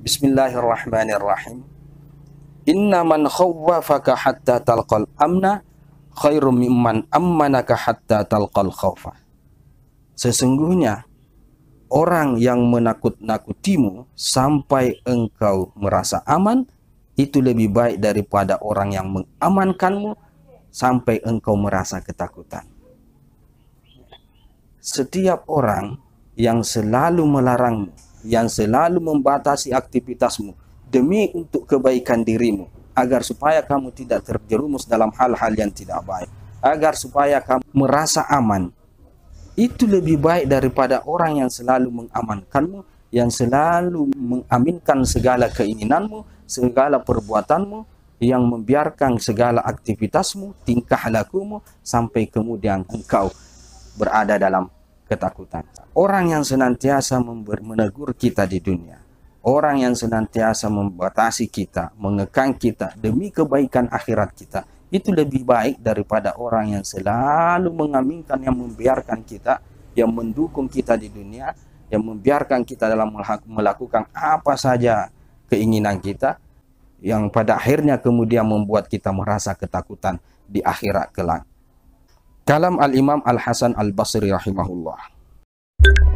Bismillahirrahmanirrahim. Inna man khawwafaka hatta talqal amna khairum mimman ammanaka hatta talqal khawfa. Sesungguhnya orang yang menakut-nakutimu sampai engkau merasa aman itu lebih baik daripada orang yang mengamankanmu sampai engkau merasa ketakutan. Setiap orang yang selalu melarangmu yang selalu membatasi aktivitasmu demi untuk kebaikan dirimu agar supaya kamu tidak terjerumus dalam hal-hal yang tidak baik agar supaya kamu merasa aman itu lebih baik daripada orang yang selalu mengamankanmu yang selalu mengaminkan segala keinginanmu segala perbuatanmu yang membiarkan segala aktivitasmu tingkah lakumu sampai kemudian engkau berada dalam ketakutan. Orang yang senantiasa menegur kita di dunia, orang yang senantiasa membatasi kita, mengekang kita demi kebaikan akhirat kita, itu lebih baik daripada orang yang selalu mengaminkan yang membiarkan kita yang mendukung kita di dunia yang membiarkan kita dalam melakukan apa saja keinginan kita yang pada akhirnya kemudian membuat kita merasa ketakutan di akhirat kelak Kalam Al-Imam Al-Hasan Al-Basri rahimahullah.